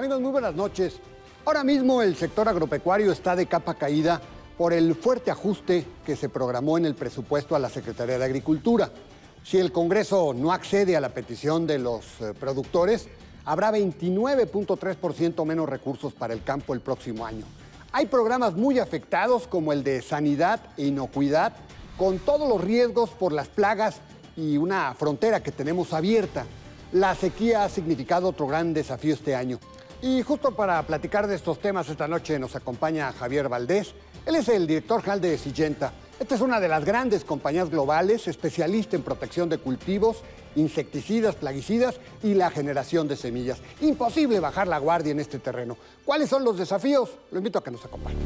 Amigos, muy buenas noches. Ahora mismo el sector agropecuario está de capa caída por el fuerte ajuste que se programó en el presupuesto a la Secretaría de Agricultura. Si el Congreso no accede a la petición de los eh, productores, habrá 29.3% menos recursos para el campo el próximo año. Hay programas muy afectados como el de sanidad e inocuidad, con todos los riesgos por las plagas y una frontera que tenemos abierta. La sequía ha significado otro gran desafío este año. Y justo para platicar de estos temas esta noche nos acompaña Javier Valdés. Él es el director general de Sillenta. Esta es una de las grandes compañías globales, especialista en protección de cultivos, insecticidas, plaguicidas y la generación de semillas. Imposible bajar la guardia en este terreno. ¿Cuáles son los desafíos? Lo invito a que nos acompañe.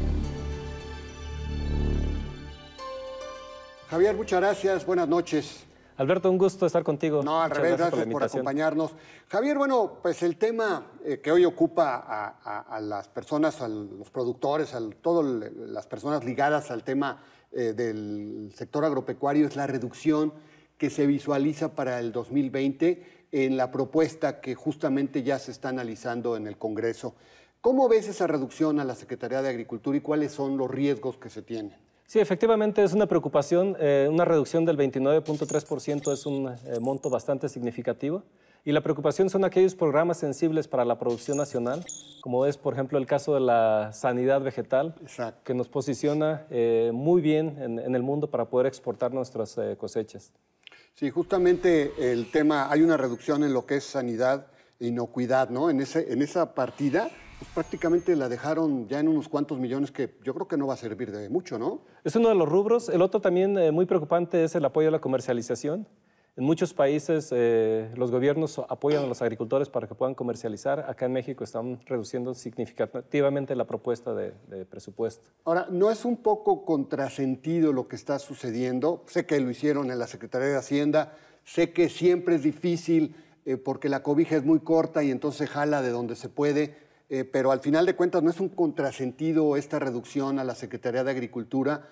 Javier, muchas gracias. Buenas noches. Alberto, un gusto estar contigo. No, al revés, gracias, por, acompañarnos. Javier, bueno, pues el tema eh, que hoy ocupa a, las personas, a los productores, a todas las personas ligadas al tema eh, del sector agropecuario es la reducción que se visualiza para el 2020 en la propuesta que justamente ya se está analizando en el Congreso. ¿Cómo ves esa reducción a la Secretaría de Agricultura y cuáles son los riesgos que se tienen? Sí, efectivamente es una preocupación. Eh, una reducción del 29.3% es un eh, monto bastante significativo. Y la preocupación son aquellos programas sensibles para la producción nacional, como es, por ejemplo, el caso de la sanidad vegetal, que nos posiciona eh, muy bien en, el mundo para poder exportar nuestras cosechas. Sí, justamente el tema, hay una reducción en lo que es sanidad e inocuidad, ¿no? En, en esa partida pues, prácticamente la dejaron ya en unos cuantos millones que yo creo que no va a servir de mucho, ¿no? Es uno de los rubros. El otro también eh, muy preocupante es el apoyo a la comercialización. En muchos países eh, los gobiernos apoyan a los agricultores para que puedan comercializar. Acá en México están reduciendo significativamente la propuesta de, presupuesto. Ahora, ¿no es un poco contrasentido lo que está sucediendo? Sé que lo hicieron en la Secretaría de Hacienda, sé que siempre es difícil eh, porque la cobija es muy corta y entonces jala de donde se puede, eh, pero al final de cuentas no es un contrasentido esta reducción a la Secretaría de Agricultura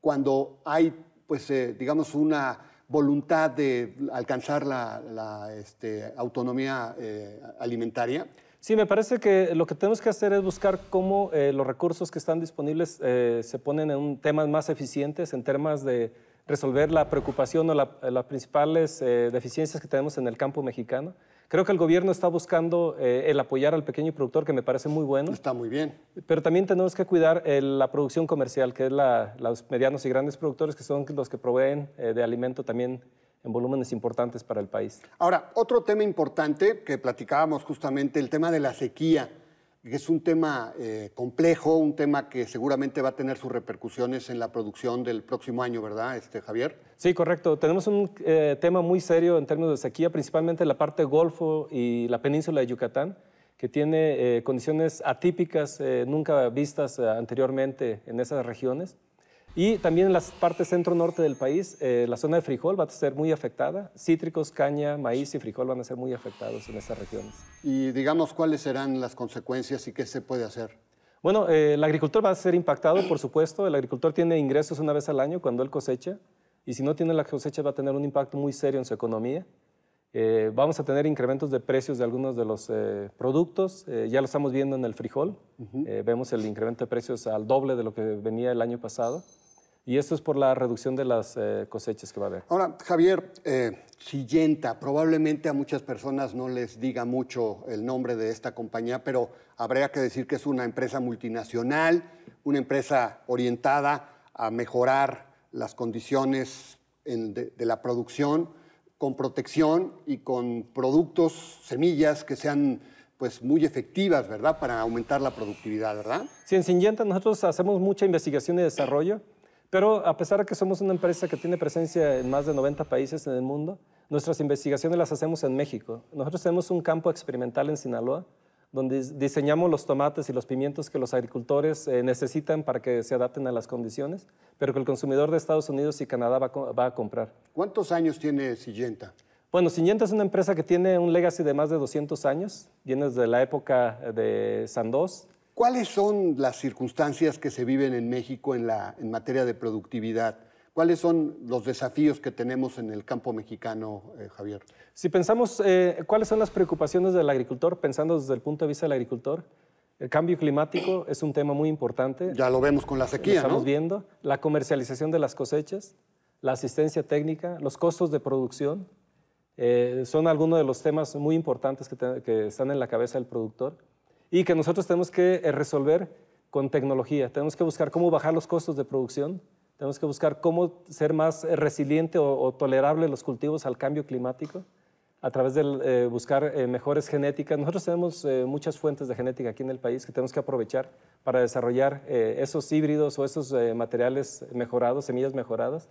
cuando hay, pues, eh, digamos, una voluntad de alcanzar la, este, autonomía eh, alimentaria. Sí, me parece que lo que tenemos que hacer es buscar cómo los recursos que están disponibles se ponen en temas más eficientes, en temas de resolver la preocupación o las principales deficiencias que tenemos en el campo mexicano. Creo que el gobierno está buscando eh, el apoyar al pequeño productor, que me parece muy bueno. Está muy bien. Pero también tenemos que cuidar eh, la producción comercial, que es la, los medianos y grandes productores, que son los que proveen eh, de alimento también en volúmenes importantes para el país. Ahora, otro tema importante que platicábamos justamente, el tema de la sequía es un tema eh, complejo, un tema que seguramente va a tener sus repercusiones en la producción del próximo año, ¿verdad, este, Javier? Sí, correcto. Tenemos un eh, tema muy serio en términos de sequía, principalmente la parte Golfo y la península de Yucatán, que tiene eh, condiciones atípicas nunca vistas anteriormente en esas regiones. Y también en la parte centro-norte del país, eh, la zona de frijol va a ser muy afectada. Cítricos, caña, maíz y frijol van a ser muy afectados en estas regiones. Y digamos, ¿cuáles serán las consecuencias y qué se puede hacer? Bueno, eh, el agricultor va a ser impactado, por supuesto. El agricultor tiene ingresos una vez al año cuando él cosecha. Y si no tiene la cosecha, va a tener un impacto muy serio en su economía. Eh, vamos a tener incrementos de precios de algunos de los productos. ya lo estamos viendo en el frijol. vemos el incremento de precios al doble de lo que venía el año pasado. Y esto es por la reducción de las eh, cosechas que va a haber. Ahora, Javier, Sillenta, eh, probablemente a muchas personas no les diga mucho el nombre de esta compañía, pero habría que decir que es una empresa multinacional, una empresa orientada a mejorar las condiciones de, la producción con protección y con productos, semillas que sean pues muy efectivas, ¿verdad? Para aumentar la productividad, ¿verdad? Sí, en Syngenta nosotros hacemos mucha investigación y desarrollo. Pero a pesar de que somos una empresa que tiene presencia en más de 90 países en el mundo, nuestras investigaciones las hacemos en México. Nosotros tenemos un campo experimental en Sinaloa, donde diseñamos los tomates y los pimientos que los agricultores eh, necesitan para que se adapten a las condiciones, pero que el consumidor de Estados Unidos y Canadá va, a comprar. ¿Cuántos años tiene Sillenta? Bueno, Sillenta es una empresa que tiene un legacy de más de 200 años, viene desde la época de Sandoz, ¿Cuáles son las circunstancias que se viven en México en, la, en materia de productividad? ¿Cuáles son los desafíos que tenemos en el campo mexicano, eh, Javier? Si pensamos eh, cuáles son las preocupaciones del agricultor, pensando desde el punto de vista del agricultor, el cambio climático es un tema muy importante. Ya lo vemos con la sequía. Lo estamos viendo. La comercialización de las cosechas, la asistencia técnica, los costos de producción, eh, son algunos de los temas muy importantes que están en la cabeza del productor y que nosotros tenemos que eh, resolver con tecnología. Tenemos que buscar cómo bajar los costos de producción, tenemos que buscar cómo ser más eh, resiliente o, tolerable los cultivos al cambio climático a través de eh, buscar mejores genéticas. Nosotros tenemos muchas fuentes de genética aquí en el país que tenemos que aprovechar para desarrollar esos híbridos o esos materiales mejorados, semillas mejoradas,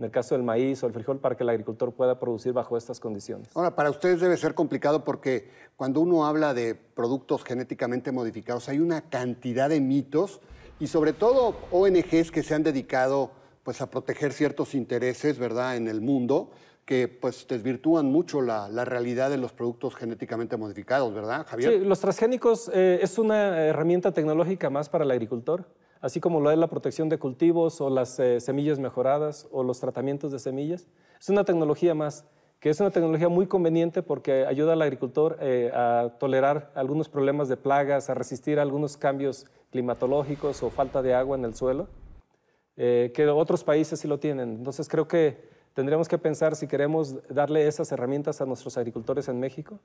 en el caso del maíz o el frijol, para que el agricultor pueda producir bajo estas condiciones. Ahora, para ustedes debe ser complicado porque cuando uno habla de productos genéticamente modificados, hay una cantidad de mitos y sobre todo ONGs que se han dedicado pues, a proteger ciertos intereses ¿verdad? en el mundo que pues desvirtúan mucho la, realidad de los productos genéticamente modificados, ¿verdad, Javier? Sí, los transgénicos eh, es una herramienta tecnológica más para el agricultor así como lo es la protección de cultivos o las eh, semillas mejoradas o los tratamientos de semillas. Es una tecnología más, que es una tecnología muy conveniente porque ayuda al agricultor eh, a tolerar algunos problemas de plagas, a resistir algunos cambios climatológicos o falta de agua en el suelo, eh, que otros países sí lo tienen. Entonces creo que tendríamos que pensar si queremos darle esas herramientas a nuestros agricultores en México,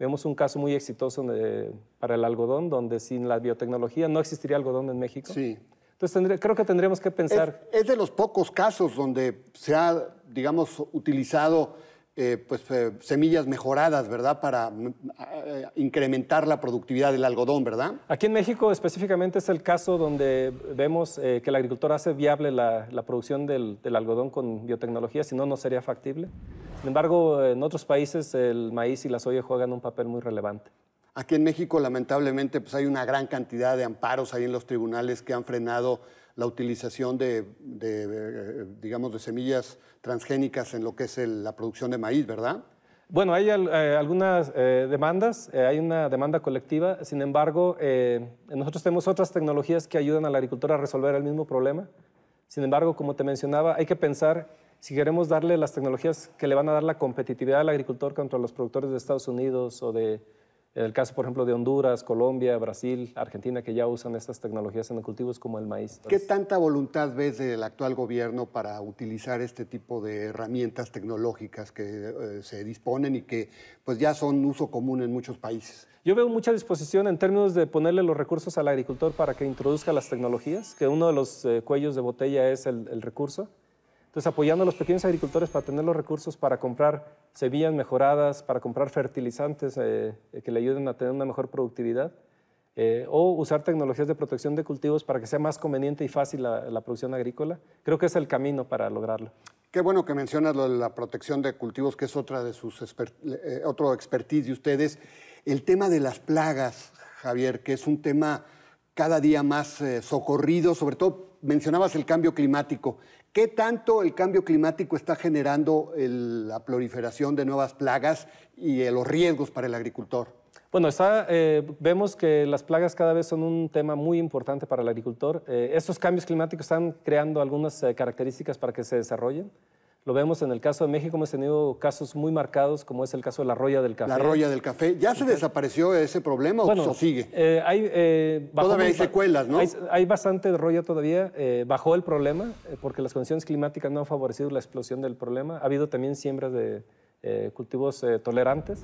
Vemos un caso muy exitoso para el algodón, donde sin la biotecnología no existiría algodón en México. Sí. Entonces creo que tendríamos que pensar... Es, es, de los pocos casos donde se ha, digamos, utilizado eh, pues, eh, semillas mejoradas, ¿verdad? Para mm, eh, incrementar la productividad del algodón, ¿verdad? Aquí en México específicamente es el caso donde vemos que el agricultor hace viable la, producción del, algodón con biotecnología, si no, no sería factible. Sin embargo, en otros países el maíz y la soya juegan un papel muy relevante. Aquí en México, lamentablemente, pues hay una gran cantidad de amparos ahí en los tribunales que han frenado la utilización de, eh, digamos, de semillas transgénicas en lo que es la producción de maíz, ¿verdad? Bueno, hay eh, algunas eh, demandas, hay una demanda colectiva, sin embargo, nosotros tenemos otras tecnologías que ayudan al agricultor a resolver el mismo problema. Sin embargo, como te mencionaba, hay que pensar si queremos darle las tecnologías que le van a dar la competitividad al agricultor contra los productores de Estados Unidos o de, en el caso, por ejemplo, de Honduras, Colombia, Brasil, Argentina, que ya usan estas tecnologías en cultivos como el maíz. ¿Qué tanta voluntad ves del actual gobierno para utilizar este tipo de herramientas tecnológicas que eh, se disponen y que pues, ya son uso común en muchos países? Yo veo mucha disposición en términos de ponerle los recursos al agricultor para que introduzca las tecnologías, que uno de los eh, cuellos de botella es el recurso. Entonces, apoyando a los pequeños agricultores para tener los recursos para comprar semillas mejoradas, para comprar fertilizantes eh, eh, que le ayuden a tener una mejor productividad, eh, o usar tecnologías de protección de cultivos para que sea más conveniente y fácil la, producción agrícola, creo que es el camino para lograrlo. Qué bueno que mencionas lo de la protección de cultivos, que es otra de sus otro expertise de ustedes. El tema de las plagas, Javier, que es un tema cada día más socorrido, sobre todo mencionabas el cambio climático. ¿Qué tanto el cambio climático está generando la proliferación de nuevas plagas y eh, los riesgos para el agricultor? Bueno, eh, vemos que las plagas cada vez son un tema muy importante para el agricultor. Eh, estos cambios climáticos están creando algunas características para que se desarrollen. Lo vemos en el caso de México, hemos tenido casos muy marcados, como es el caso de la roya del café. La roya del café. ¿Ya se desapareció ese problema o sigue? Eh, hay, eh, todavía hay secuelas, ¿no? Hay, bastante roya todavía. Eh, bajó el problema porque las condiciones climáticas no han favorecido la explosión del problema. Ha habido también siembras de cultivos tolerantes.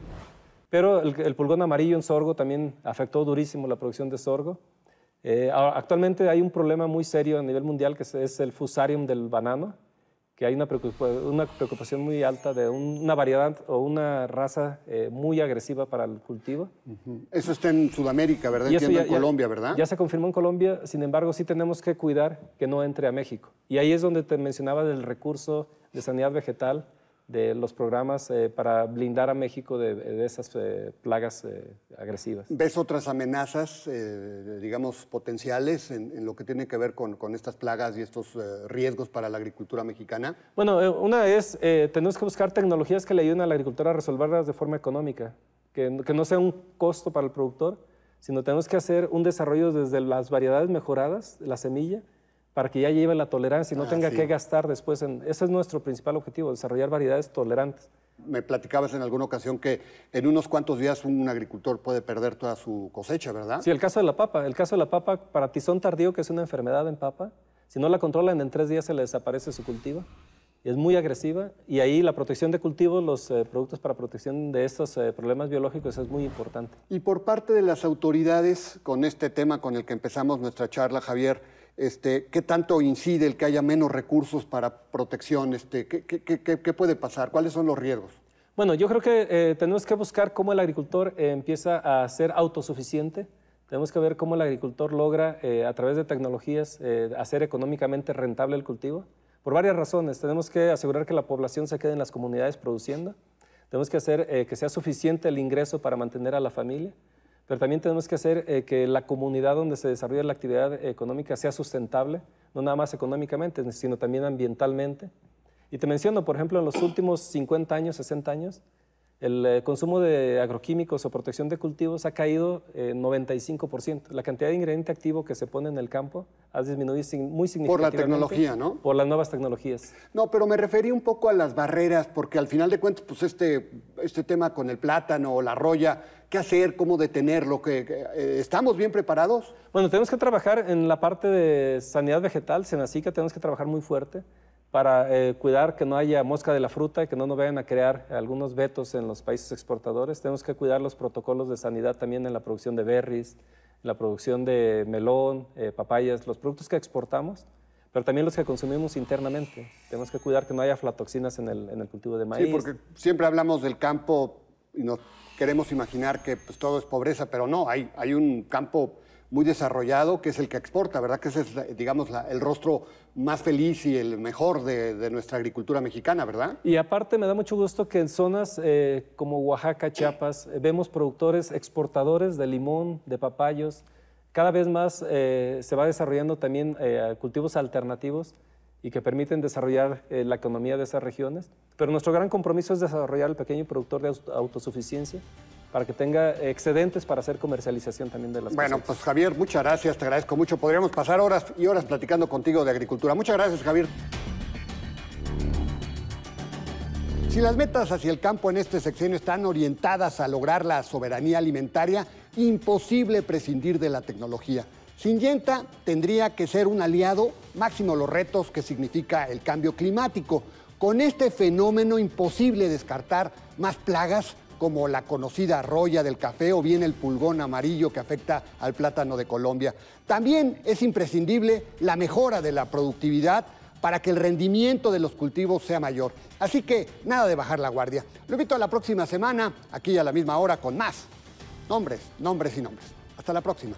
Pero el, el, pulgón amarillo en sorgo también afectó durísimo la producción de sorgo. actualmente hay un problema muy serio a nivel mundial que es el fusarium del banano que hay una preocupación, muy alta de una variedad o una raza eh, muy agresiva para el cultivo. Eso está en Sudamérica, ¿verdad? Entiendo, en Colombia, ¿verdad? Ya, ya se confirmó en Colombia, sin embargo, sí tenemos que cuidar que no entre a México. Y ahí es donde te mencionaba del recurso de sanidad vegetal, de los programas eh, para blindar a México de, esas eh, plagas eh, agresivas. ¿Ves otras amenazas, digamos, potenciales en, lo que tiene que ver con, estas plagas y estos riesgos para la agricultura mexicana? Bueno, una es, tenemos que buscar tecnologías que le ayuden a la agricultura a resolverlas de forma económica, que, que no sea un costo para el productor, sino tenemos que hacer un desarrollo desde las variedades mejoradas, la semilla, para que ya lleve la tolerancia y no tenga que gastar después. Ese es nuestro principal objetivo, desarrollar variedades tolerantes. Me platicabas en alguna ocasión que en unos cuantos días un agricultor puede perder toda su cosecha, ¿verdad? Sí, el caso de la papa. El caso de la papa para tizón tardío, que es una enfermedad en papa, si no la controlan en tres días se le desaparece su cultivo. Y es muy agresiva y ahí la protección de cultivos, los eh, productos para protección de estos eh, problemas biológicos es muy importante. Y por parte de las autoridades, con este tema con el que empezamos nuestra charla, Javier, este, ¿Qué tanto incide el que haya menos recursos para protección? Este, ¿qué, puede pasar? ¿Cuáles son los riesgos? Bueno, yo creo que eh, tenemos que buscar cómo el agricultor eh, empieza a ser autosuficiente. Tenemos que ver cómo el agricultor logra, eh, a través de tecnologías, hacer económicamente rentable el cultivo. Por varias razones. Tenemos que asegurar que la población se quede en las comunidades produciendo. Tenemos que hacer que sea suficiente el ingreso para mantener a la familia pero también tenemos que hacer eh, que la comunidad donde se desarrolla la actividad económica sea sustentable, no nada más económicamente, sino también ambientalmente. Y te menciono, por ejemplo, en los últimos 50 años, 60 años, el eh, consumo de agroquímicos o protección de cultivos ha caído eh, en 95%. La cantidad de ingrediente activo que se pone en el campo ha disminuido muy significativamente. Por la tecnología, ¿no? Por las nuevas tecnologías. No, pero me referí un poco a las barreras, porque al final de cuentas, pues este, este tema con el plátano o la roya, ¿qué hacer? ¿Cómo detenerlo? Eh, ¿Estamos bien preparados? Bueno, tenemos que trabajar en la parte de sanidad vegetal, Senacica, tenemos que trabajar muy fuerte para eh, cuidar que no haya mosca de la fruta y que no nos vayan a crear algunos vetos en los países exportadores. Tenemos que cuidar los protocolos de sanidad también en la producción de berries, la producción de melón, eh, papayas, los productos que exportamos, pero también los que consumimos internamente. Tenemos que cuidar que no haya aflatoxinas en el, cultivo de maíz. Sí, porque siempre hablamos del campo y nos queremos imaginar que pues, todo es pobreza, pero no, hay un campo muy desarrollado, que es el que exporta, ¿verdad? Que ese es, digamos, el rostro más feliz y el mejor de, nuestra agricultura mexicana, ¿verdad? Y aparte me da mucho gusto que en zonas eh, como Oaxaca, Chiapas, eh, vemos productores exportadores de limón, de papayos. Cada vez más eh, se va desarrollando también cultivos alternativos y que permiten desarrollar la economía de esas regiones. Pero nuestro gran compromiso es desarrollar el pequeño productor de autosuficiencia para que tenga excedentes para hacer comercialización también de las Bueno, pues Javier, muchas gracias, te agradezco mucho. Podríamos pasar horas y horas platicando contigo de agricultura. Muchas gracias, Javier. Si las metas hacia el campo en este sección están orientadas a lograr la soberanía alimentaria, imposible prescindir de la tecnología. Sin Yenta, tendría que ser un aliado máximo los retos que significa el cambio climático. Con este fenómeno imposible descartar más plagas como la conocida roya del café o bien el pulgón amarillo que afecta al plátano de Colombia. También es imprescindible la mejora de la productividad para que el rendimiento de los cultivos sea mayor. Así que nada de bajar la guardia. Lo invito a la próxima semana, aquí a la misma hora, con más nombres, nombres y nombres. Hasta la próxima.